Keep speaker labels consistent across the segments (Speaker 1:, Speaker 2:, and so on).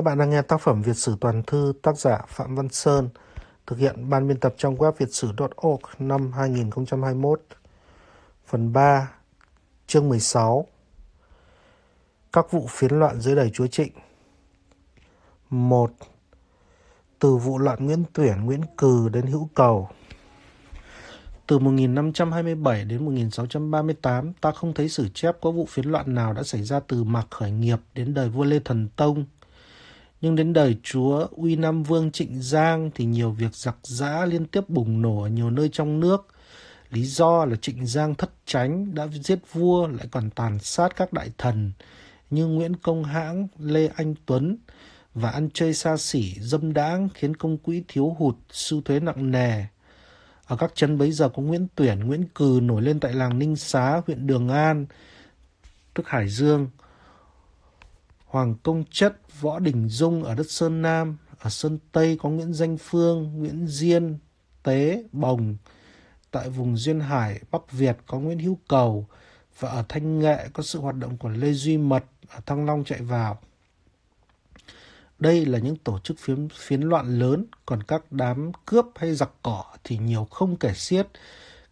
Speaker 1: Các bạn đang nghe tác phẩm Việt sử toàn thư tác giả Phạm Văn Sơn, thực hiện ban biên tập trong web việt sử.org năm 2021. Phần 3, chương 16. Các vụ phiến loạn dưới đời Chúa Trịnh. 1. Từ vụ loạn Nguyễn Tuyển, Nguyễn Cừ đến Hữu Cầu. Từ 1527 đến 1638, ta không thấy sử chép có vụ phiến loạn nào đã xảy ra từ mạc khởi nghiệp đến đời vua Lê Thần Tông – nhưng đến đời Chúa, Uy Nam Vương Trịnh Giang thì nhiều việc giặc giã liên tiếp bùng nổ ở nhiều nơi trong nước. Lý do là Trịnh Giang thất tránh, đã giết vua lại còn tàn sát các đại thần như Nguyễn Công Hãng, Lê Anh Tuấn và ăn chơi xa xỉ, dâm đãng khiến công quỹ thiếu hụt, sưu thuế nặng nề. Ở các chân bấy giờ có Nguyễn Tuyển, Nguyễn Cừ nổi lên tại làng Ninh Xá, huyện Đường An, tức Hải Dương. Hoàng Công Chất Võ Đình Dung ở đất Sơn Nam, ở Sơn Tây có Nguyễn Danh Phương, Nguyễn Diên, Tế, Bồng. Tại vùng Duyên Hải, Bắc Việt có Nguyễn Hữu Cầu và ở Thanh Nghệ có sự hoạt động của Lê Duy Mật ở Thăng Long chạy vào. Đây là những tổ chức phiến, phiến loạn lớn, còn các đám cướp hay giặc cỏ thì nhiều không kể xiết.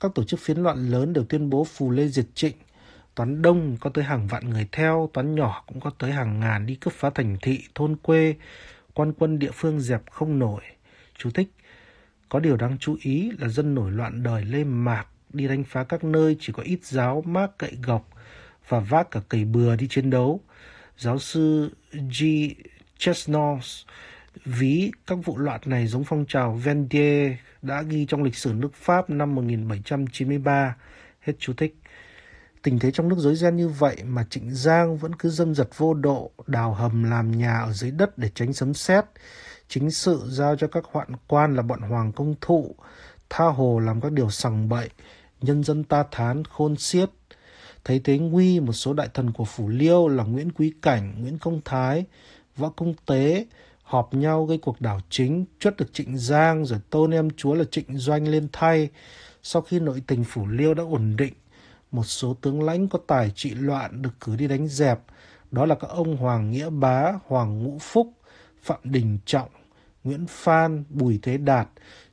Speaker 1: Các tổ chức phiến loạn lớn đều tuyên bố phù lê diệt trịnh, toán đông có tới hàng vạn người theo, toán nhỏ cũng có tới hàng ngàn đi cướp phá thành thị, thôn quê, quan quân địa phương dẹp không nổi. Chú thích, có điều đáng chú ý là dân nổi loạn đời lê mạc, đi đánh phá các nơi chỉ có ít giáo, mác cậy gọc và vác cả cầy bừa đi chiến đấu. Giáo sư G. Chesnall ví các vụ loạn này giống phong trào Vendée đã ghi trong lịch sử nước Pháp năm 1793. Hết chú thích tình thế trong nước rối ren như vậy mà Trịnh Giang vẫn cứ dâm dật vô độ, đào hầm làm nhà ở dưới đất để tránh sấm sét. Chính sự giao cho các hoạn quan là bọn hoàng công thụ, tha hồ làm các điều sằng bậy, nhân dân ta thán khôn xiết. Thấy thế nguy một số đại thần của Phủ Liêu là Nguyễn Quý Cảnh, Nguyễn Công Thái, Võ Công Tế họp nhau gây cuộc đảo chính, chuất được Trịnh Giang rồi tôn em chúa là Trịnh Doanh lên thay. Sau khi nội tình Phủ Liêu đã ổn định, một số tướng lãnh có tài trị loạn được cử đi đánh dẹp, đó là các ông Hoàng Nghĩa Bá, Hoàng Ngũ Phúc, Phạm Đình Trọng, Nguyễn Phan, Bùi Thế Đạt,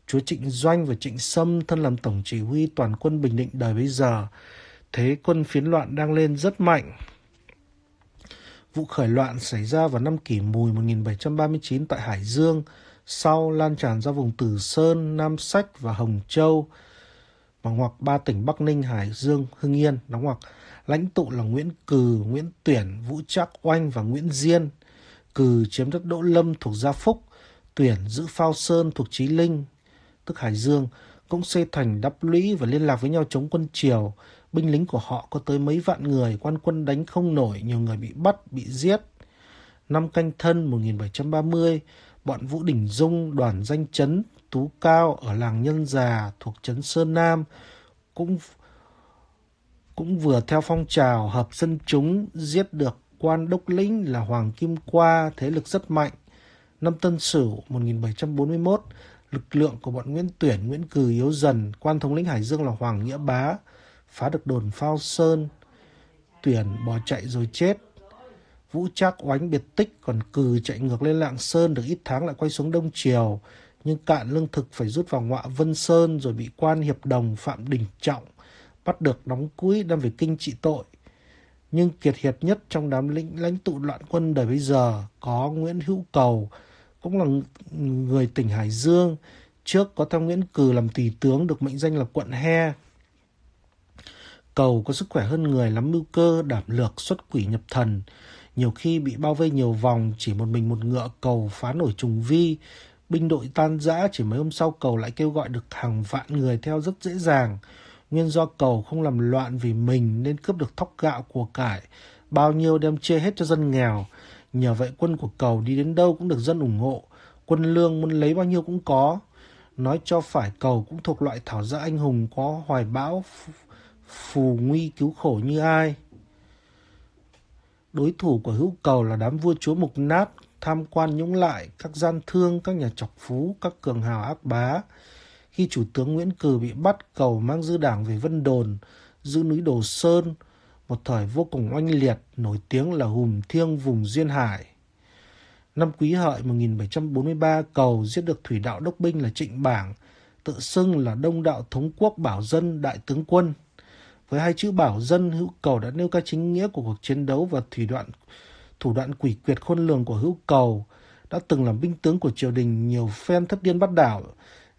Speaker 1: Chúa Trịnh Doanh và Trịnh Sâm thân làm tổng chỉ huy toàn quân Bình Định đời bấy giờ. Thế quân phiến loạn đang lên rất mạnh. Vụ khởi loạn xảy ra vào năm kỷ mùi 1739 tại Hải Dương, sau lan tràn ra vùng Tử Sơn, Nam Sách và Hồng Châu, và hoặc ba tỉnh Bắc Ninh, Hải Dương, Hưng Yên đóng hoặc lãnh tụ là Nguyễn Cừ, Nguyễn Tuyển, Vũ Trắc Oanh và Nguyễn Diên. Cừ chiếm đất Đỗ Lâm thuộc Gia Phúc, Tuyển giữ Phao Sơn thuộc Chí Linh, tức Hải Dương, cũng xây thành đắp lũy và liên lạc với nhau chống quân Triều. Binh lính của họ có tới mấy vạn người, quan quân đánh không nổi, nhiều người bị bắt, bị giết. Năm canh thân 1730, bọn Vũ Đình Dung, đoàn danh chấn Tú Cao ở làng Nhân Già thuộc Trấn Sơn Nam cũng cũng vừa theo phong trào hợp dân chúng giết được quan đốc lĩnh là Hoàng Kim Qua, thế lực rất mạnh. Năm Tân Sửu 1741, lực lượng của bọn Nguyễn Tuyển, Nguyễn Cừ yếu dần, quan thống lĩnh Hải Dương là Hoàng Nghĩa Bá, phá được đồn Phao Sơn. Tuyển bỏ chạy rồi chết. Vũ Trác oánh biệt tích, còn Cừ chạy ngược lên Lạng Sơn được ít tháng lại quay xuống Đông Triều nhưng cạn lương thực phải rút vào ngoại Vân Sơn rồi bị quan hiệp đồng Phạm Đình Trọng bắt được đóng cúi đem về kinh trị tội. Nhưng kiệt hiệt nhất trong đám lĩnh lãnh tụ loạn quân đời bây giờ có Nguyễn Hữu Cầu, cũng là người tỉnh Hải Dương, trước có thăm Nguyễn cừ làm tỳ tướng được mệnh danh là quận He. Cầu có sức khỏe hơn người lắm mưu cơ, đảm lược, xuất quỷ nhập thần. Nhiều khi bị bao vây nhiều vòng, chỉ một mình một ngựa cầu phá nổi trùng vi, Binh đội tan rã chỉ mấy hôm sau cầu lại kêu gọi được hàng vạn người theo rất dễ dàng. Nguyên do cầu không làm loạn vì mình nên cướp được thóc gạo của cải, bao nhiêu đem chia hết cho dân nghèo. Nhờ vậy quân của cầu đi đến đâu cũng được dân ủng hộ, quân lương muốn lấy bao nhiêu cũng có. Nói cho phải cầu cũng thuộc loại thảo gia anh hùng có hoài bão, phù nguy cứu khổ như ai. Đối thủ của hữu cầu là đám vua chúa mục nát, tham quan nhũng lại các gian thương, các nhà chọc phú, các cường hào ác bá. Khi Chủ tướng Nguyễn Cừ bị bắt cầu mang dư đảng về Vân Đồn, giữ núi Đồ Sơn, một thời vô cùng oanh liệt, nổi tiếng là hùng thiêng vùng Duyên Hải. Năm Quý Hợi 1743, Cầu giết được thủy đạo đốc binh là Trịnh Bảng, tự xưng là Đông Đạo Thống Quốc Bảo Dân Đại Tướng Quân. Với hai chữ Bảo Dân, Hữu Cầu đã nêu cao chính nghĩa của cuộc chiến đấu và thủy đoạn thủ đoạn quỷ quyệt khôn lường của hữu cầu, đã từng làm binh tướng của triều đình nhiều phen thất điên bắt đảo,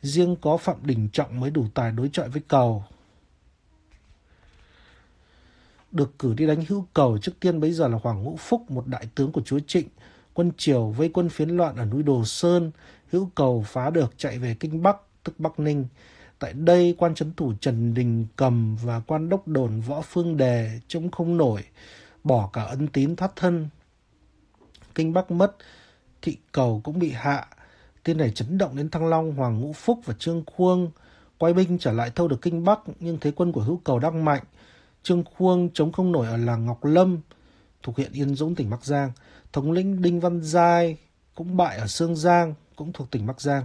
Speaker 1: riêng có Phạm Đình Trọng mới đủ tài đối chọi với cầu. Được cử đi đánh hữu cầu trước tiên bấy giờ là Hoàng Ngũ Phúc, một đại tướng của chúa Trịnh, quân triều vây quân phiến loạn ở núi Đồ Sơn, hữu cầu phá được chạy về Kinh Bắc, tức Bắc Ninh. Tại đây, quan chấn thủ Trần Đình Cầm và quan đốc đồn Võ Phương Đề chống không nổi, bỏ cả ân tín thoát thân, Kinh Bắc mất, Thị Cầu cũng bị hạ. Tin này chấn động đến Thăng Long, Hoàng Ngũ Phúc và Trương Khuông. Quay binh trở lại thâu được Kinh Bắc, nhưng thế quân của Hữu Cầu đang mạnh. Trương Khuông chống không nổi ở làng Ngọc Lâm, thuộc huyện Yên Dũng, tỉnh Bắc Giang. Thống lĩnh Đinh Văn Giai cũng bại ở Sương Giang, cũng thuộc tỉnh Bắc Giang.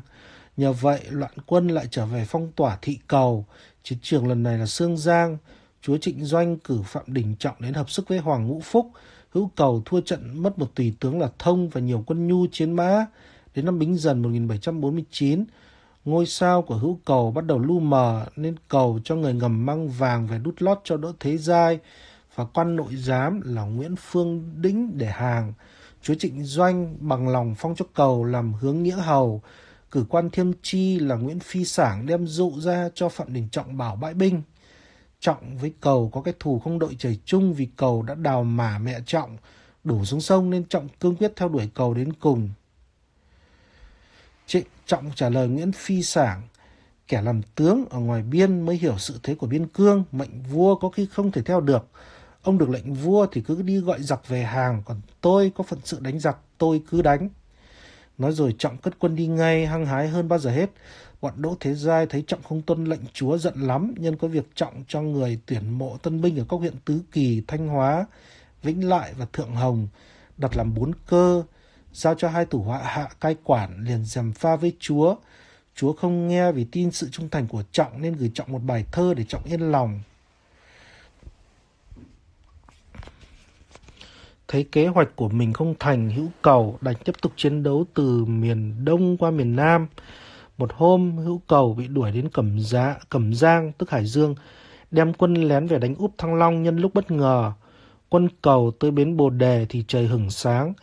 Speaker 1: Nhờ vậy, loạn quân lại trở về phong tỏa thị cầu. Chiến trường lần này là Sương Giang. Chúa Trịnh Doanh cử Phạm Đình Trọng đến hợp sức với Hoàng Ngũ Phúc, hữu cầu thua trận mất một tùy tướng là Thông và nhiều quân nhu chiến mã. Đến năm Bính Dần 1749, ngôi sao của hữu cầu bắt đầu lu mờ nên cầu cho người ngầm mang vàng về đút lót cho đỡ thế giai và quan nội giám là Nguyễn Phương Đĩnh để hàng. Chúa Trịnh Doanh bằng lòng phong cho cầu làm hướng nghĩa hầu, cử quan thiêm chi là Nguyễn Phi Sảng đem dụ ra cho Phạm Đình Trọng bảo bãi binh. Trọng với Cầu có cái thù không đội trời chung vì Cầu đã đào mả mẹ Trọng, đổ xuống sông nên Trọng cương quyết theo đuổi Cầu đến cùng. Trịnh Trọng trả lời Nguyễn Phi Sảng, kẻ làm tướng ở ngoài biên mới hiểu sự thế của biên cương, mệnh vua có khi không thể theo được. Ông được lệnh vua thì cứ đi gọi giặc về hàng, còn tôi có phận sự đánh giặc tôi cứ đánh. Nói rồi Trọng cất quân đi ngay, hăng hái hơn bao giờ hết. Bọn Đỗ Thế Giai thấy Trọng không tuân lệnh chúa giận lắm, nhân có việc Trọng cho người tuyển mộ tân binh ở các huyện Tứ Kỳ, Thanh Hóa, Vĩnh Lại và Thượng Hồng, đặt làm bốn cơ, giao cho hai thủ họa hạ cai quản liền dèm pha với chúa. Chúa không nghe vì tin sự trung thành của Trọng nên gửi Trọng một bài thơ để Trọng yên lòng. thấy kế hoạch của mình không thành hữu cầu đành tiếp tục chiến đấu từ miền đông qua miền nam một hôm hữu cầu bị đuổi đến cẩm giá cẩm giang tức hải dương đem quân lén về đánh úp thăng long nhân lúc bất ngờ quân cầu tới bến bồ đề thì trời hửng sáng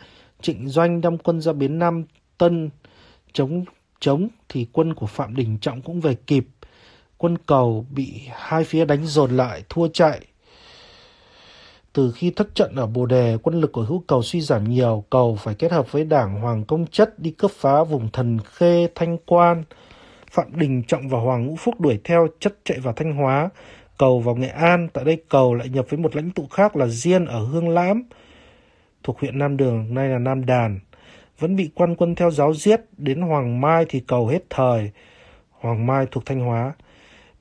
Speaker 1: trịnh doanh đem quân ra bến nam tân chống chống thì quân của phạm đình trọng cũng về kịp quân cầu bị hai phía đánh dồn lại thua chạy từ khi thất trận ở Bồ Đề, quân lực của hữu cầu suy giảm nhiều, cầu phải kết hợp với đảng Hoàng Công Chất đi cướp phá vùng Thần Khê, Thanh Quan. Phạm Đình Trọng và Hoàng Ngũ Phúc đuổi theo, Chất chạy vào Thanh Hóa, cầu vào Nghệ An, tại đây cầu lại nhập với một lãnh tụ khác là Diên ở Hương Lãm, thuộc huyện Nam Đường, nay là Nam Đàn. Vẫn bị quan quân theo giáo giết, đến Hoàng Mai thì cầu hết thời, Hoàng Mai thuộc Thanh Hóa,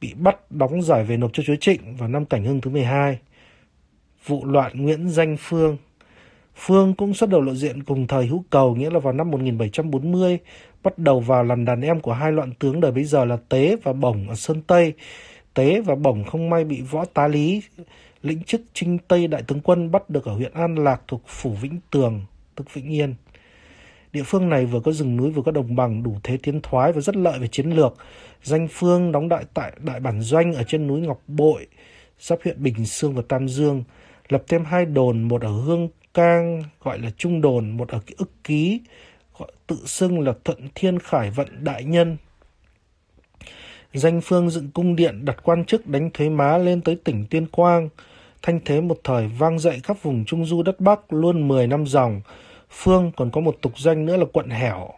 Speaker 1: bị bắt đóng giải về nộp cho Chúa Trịnh vào năm Cảnh Hưng thứ 12 vụ loạn Nguyễn Danh Phương. Phương cũng xuất đầu lộ diện cùng thời hữu cầu nghĩa là vào năm 1740, bắt đầu vào làm đàn em của hai loạn tướng đời bây giờ là Tế và Bổng ở Sơn Tây. Tế và Bổng không may bị võ tá lý, lĩnh chức trinh Tây đại tướng quân bắt được ở huyện An Lạc thuộc Phủ Vĩnh Tường, tức Vĩnh Yên. Địa phương này vừa có rừng núi vừa có đồng bằng đủ thế tiến thoái và rất lợi về chiến lược. Danh Phương đóng đại tại đại bản doanh ở trên núi Ngọc Bội, giáp huyện Bình sương và Tam Dương lập thêm hai đồn, một ở Hương Cang gọi là Trung Đồn, một ở Ức Ký, gọi, tự xưng là Thuận Thiên Khải Vận Đại Nhân. Danh phương dựng cung điện đặt quan chức đánh thuế má lên tới tỉnh Tuyên Quang, thanh thế một thời vang dậy khắp vùng Trung Du đất Bắc luôn 10 năm dòng. Phương còn có một tục danh nữa là quận hẻo.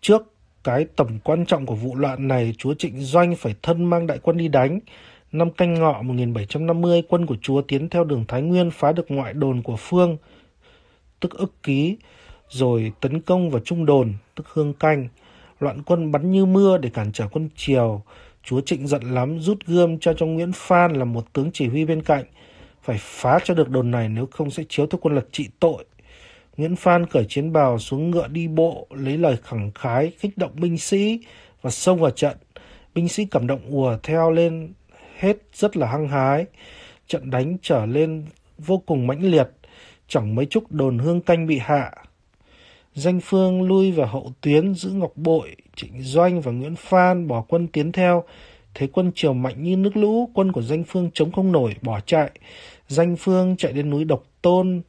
Speaker 1: Trước cái tầm quan trọng của vụ loạn này, chúa Trịnh Doanh phải thân mang đại quân đi đánh, Năm canh ngọ 1750, quân của chúa tiến theo đường Thái Nguyên phá được ngoại đồn của Phương, tức ức ký, rồi tấn công vào trung đồn, tức hương canh. Loạn quân bắn như mưa để cản trở quân triều. Chúa Trịnh giận lắm, rút gươm cho cho Nguyễn Phan là một tướng chỉ huy bên cạnh. Phải phá cho được đồn này nếu không sẽ chiếu theo quân luật trị tội. Nguyễn Phan cởi chiến bào xuống ngựa đi bộ, lấy lời khẳng khái, kích động binh sĩ và xông vào trận. Binh sĩ cảm động ùa theo lên hết rất là hăng hái. Trận đánh trở lên vô cùng mãnh liệt, chẳng mấy chốc đồn hương canh bị hạ. Danh Phương lui vào hậu tuyến giữ Ngọc Bội, Trịnh Doanh và Nguyễn Phan bỏ quân tiến theo. Thế quân triều mạnh như nước lũ, quân của Danh Phương chống không nổi, bỏ chạy. Danh Phương chạy đến núi Độc Tôn,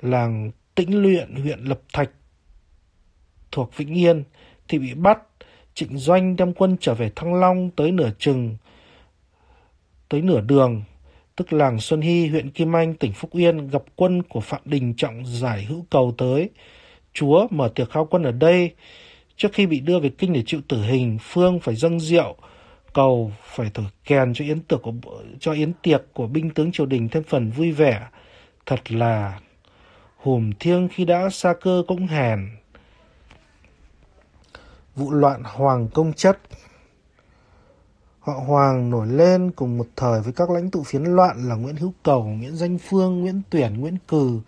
Speaker 1: làng Tĩnh Luyện, huyện Lập Thạch, thuộc Vĩnh Yên, thì bị bắt. Trịnh Doanh đem quân trở về Thăng Long tới nửa chừng, tới nửa đường, tức làng Xuân Hy, huyện Kim Anh, tỉnh Phúc Yên gặp quân của Phạm Đình Trọng giải hữu cầu tới. Chúa mở tiệc khao quân ở đây. Trước khi bị đưa về kinh để chịu tử hình, Phương phải dâng rượu, cầu phải thổi kèn cho yến tiệc của cho yến tiệc của binh tướng triều đình thêm phần vui vẻ. Thật là hùm thiêng khi đã xa cơ cũng hèn. Vụ loạn hoàng công chất họ Hoàng nổi lên cùng một thời với các lãnh tụ phiến loạn là Nguyễn Hữu Cầu, Nguyễn Danh Phương, Nguyễn Tuyển, Nguyễn Cừ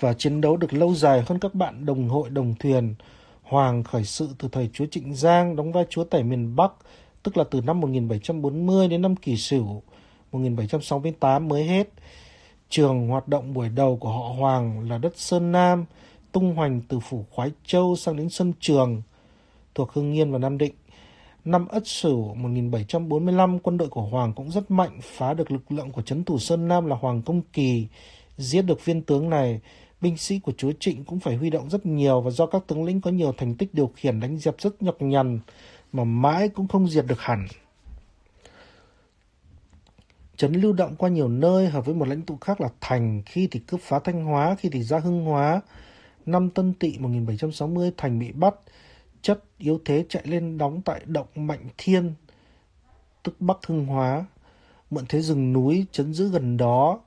Speaker 1: và chiến đấu được lâu dài hơn các bạn đồng hội đồng thuyền. Hoàng khởi sự từ thời chúa Trịnh Giang, đóng vai chúa tể miền Bắc, tức là từ năm 1740 đến năm Kỷ Sửu 1768 mới hết. Trường hoạt động buổi đầu của họ Hoàng là đất Sơn Nam, tung hoành từ phủ Khoái Châu sang đến sơn Trường, thuộc Hưng Yên và Nam Định. Năm Ất Sửu 1745, quân đội của Hoàng cũng rất mạnh, phá được lực lượng của chấn thủ Sơn Nam là Hoàng Công Kỳ. Giết được viên tướng này, binh sĩ của chúa Trịnh cũng phải huy động rất nhiều và do các tướng lĩnh có nhiều thành tích điều khiển đánh dẹp rất nhọc nhằn mà mãi cũng không diệt được hẳn. Trấn lưu động qua nhiều nơi hợp với một lãnh tụ khác là Thành, khi thì cướp phá Thanh Hóa, khi thì ra Hưng Hóa. Năm Tân Tỵ 1760, Thành bị bắt, chất yếu thế chạy lên đóng tại động Mạnh Thiên, tức Bắc Hưng Hóa, mượn thế rừng núi chấn giữ gần đó,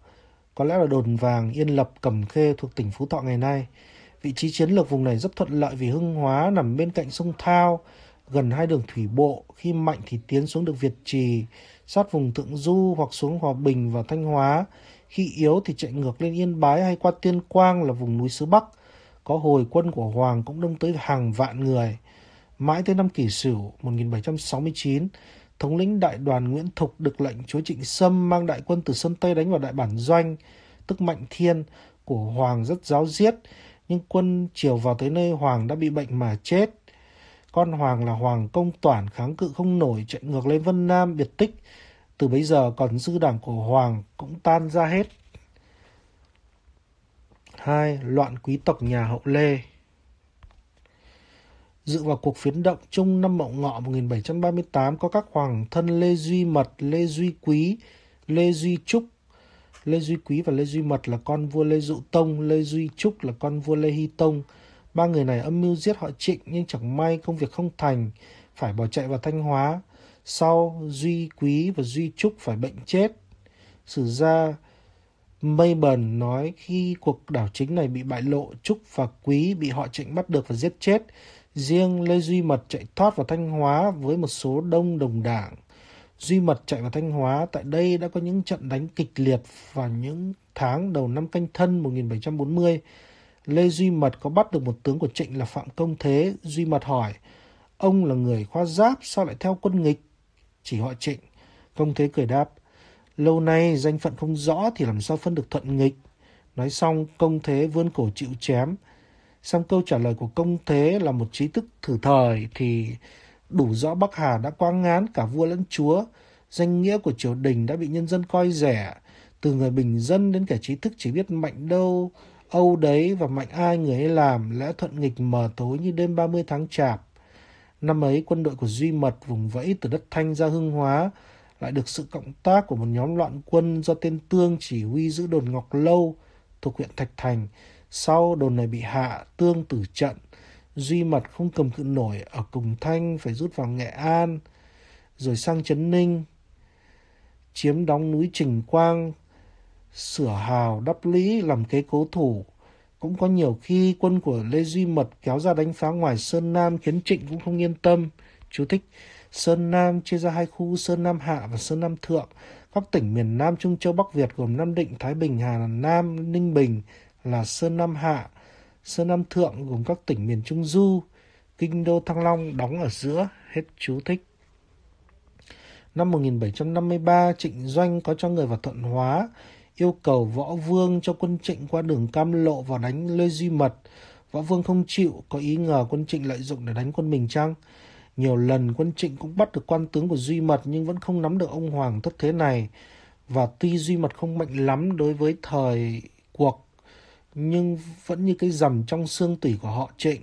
Speaker 1: có lẽ là đồn vàng Yên Lập Cẩm Khê thuộc tỉnh Phú Thọ ngày nay. Vị trí chiến lược vùng này rất thuận lợi vì Hưng Hóa nằm bên cạnh sông Thao, gần hai đường thủy bộ, khi mạnh thì tiến xuống được Việt Trì, sát vùng Thượng Du hoặc xuống Hòa Bình và Thanh Hóa, khi yếu thì chạy ngược lên Yên Bái hay qua Tiên Quang là vùng núi xứ Bắc – có hồi quân của Hoàng cũng đông tới hàng vạn người. Mãi tới năm kỷ sửu 1769, thống lĩnh đại đoàn Nguyễn Thục được lệnh chúa Trịnh Sâm mang đại quân từ sân Tây đánh vào đại bản Doanh, tức Mạnh Thiên, của Hoàng rất giáo diết, nhưng quân chiều vào tới nơi Hoàng đã bị bệnh mà chết. Con Hoàng là Hoàng Công toàn kháng cự không nổi chạy ngược lên Vân Nam biệt tích, từ bấy giờ còn dư đảng của Hoàng cũng tan ra hết. 2. Loạn quý tộc nhà hậu Lê Dự vào cuộc phiến động chung năm Mậu Ngọ 1738 có các hoàng thân Lê Duy Mật, Lê Duy Quý, Lê Duy Trúc. Lê Duy Quý và Lê Duy Mật là con vua Lê Dụ Tông, Lê Duy Trúc là con vua Lê Hy Tông. Ba người này âm mưu giết họ Trịnh nhưng chẳng may công việc không thành, phải bỏ chạy vào Thanh Hóa. Sau, Duy Quý và Duy Trúc phải bệnh chết. Sử gia Mayburn nói khi cuộc đảo chính này bị bại lộ, Trúc và Quý bị họ trịnh bắt được và giết chết. Riêng Lê Duy Mật chạy thoát vào Thanh Hóa với một số đông đồng đảng. Duy Mật chạy vào Thanh Hóa, tại đây đã có những trận đánh kịch liệt vào những tháng đầu năm canh thân 1740. Lê Duy Mật có bắt được một tướng của Trịnh là Phạm Công Thế. Duy Mật hỏi, ông là người khoa giáp, sao lại theo quân nghịch? Chỉ họ Trịnh. Công Thế cười đáp, Lâu nay danh phận không rõ thì làm sao phân được thuận nghịch. Nói xong, công thế vươn cổ chịu chém. Xong câu trả lời của công thế là một trí thức thử thời thì đủ rõ Bắc Hà đã quang ngán cả vua lẫn chúa. Danh nghĩa của triều đình đã bị nhân dân coi rẻ. Từ người bình dân đến kẻ trí thức chỉ biết mạnh đâu, âu đấy và mạnh ai người ấy làm lẽ thuận nghịch mờ tối như đêm 30 tháng chạp. Năm ấy quân đội của Duy Mật vùng vẫy từ đất Thanh ra Hưng Hóa lại được sự cộng tác của một nhóm loạn quân do tên Tương chỉ huy giữ đồn Ngọc Lâu thuộc huyện Thạch Thành. Sau đồn này bị hạ, Tương tử trận. Duy Mật không cầm cự nổi ở Cùng Thanh phải rút vào Nghệ An, rồi sang Trấn Ninh, chiếm đóng núi Trình Quang, sửa hào đắp lũy làm kế cố thủ. Cũng có nhiều khi quân của Lê Duy Mật kéo ra đánh phá ngoài Sơn Nam khiến Trịnh cũng không yên tâm. Chú thích Sơn Nam chia ra hai khu Sơn Nam Hạ và Sơn Nam Thượng. Các tỉnh miền Nam Trung Châu Bắc Việt gồm Nam Định, Thái Bình, Hà Nam, Ninh Bình là Sơn Nam Hạ. Sơn Nam Thượng gồm các tỉnh miền Trung Du, Kinh Đô Thăng Long đóng ở giữa, hết chú thích. Năm 1753, Trịnh Doanh có cho người vào Thuận Hóa, yêu cầu Võ Vương cho quân Trịnh qua đường Cam Lộ vào đánh Lê Duy Mật. Võ Vương không chịu, có ý ngờ quân Trịnh lợi dụng để đánh quân mình chăng? Nhiều lần quân trịnh cũng bắt được quan tướng của Duy Mật nhưng vẫn không nắm được ông Hoàng thất thế này. Và tuy Duy Mật không mạnh lắm đối với thời cuộc nhưng vẫn như cái rằm trong xương tủy của họ trịnh.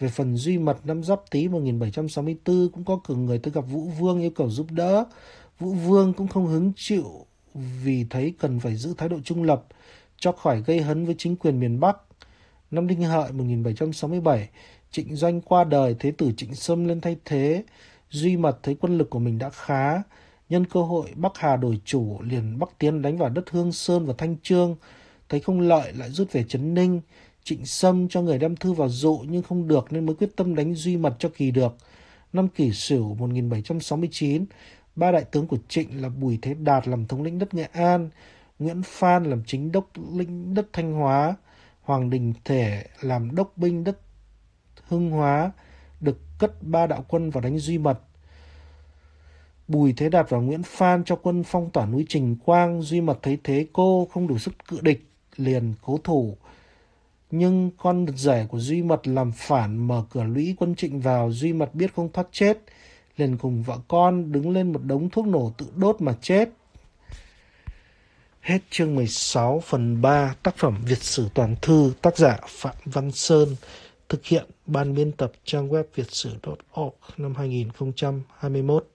Speaker 1: Về phần Duy Mật năm Giáp Tý 1764 cũng có cử người tới gặp Vũ Vương yêu cầu giúp đỡ. Vũ Vương cũng không hứng chịu vì thấy cần phải giữ thái độ trung lập cho khỏi gây hấn với chính quyền miền Bắc. Năm Đinh Hợi 1767, Trịnh Doanh qua đời, thế tử Trịnh Sâm lên thay thế. Duy Mật thấy quân lực của mình đã khá. Nhân cơ hội Bắc Hà đổi chủ, liền Bắc Tiến đánh vào đất Hương Sơn và Thanh Trương. Thấy không lợi lại rút về Trấn Ninh. Trịnh Sâm cho người đem thư vào dụ nhưng không được nên mới quyết tâm đánh Duy Mật cho kỳ được. Năm kỷ sửu 1769, ba đại tướng của Trịnh là Bùi Thế Đạt làm thống lĩnh đất Nghệ An, Nguyễn Phan làm chính đốc lĩnh đất Thanh Hóa, Hoàng Đình Thể làm đốc binh đất Hưng Hóa được cất ba đạo quân vào đánh Duy Mật. Bùi Thế Đạt và Nguyễn Phan cho quân phong tỏa núi Trình Quang, Duy Mật thấy thế cô không đủ sức cự địch, liền cố thủ. Nhưng con rể của Duy Mật làm phản mở cửa lũy quân trịnh vào, Duy Mật biết không thoát chết, liền cùng vợ con đứng lên một đống thuốc nổ tự đốt mà chết. Hết chương 16 phần 3 tác phẩm Việt sử toàn thư tác giả Phạm Văn Sơn thực hiện ban biên tập trang web việt sử org năm 2021.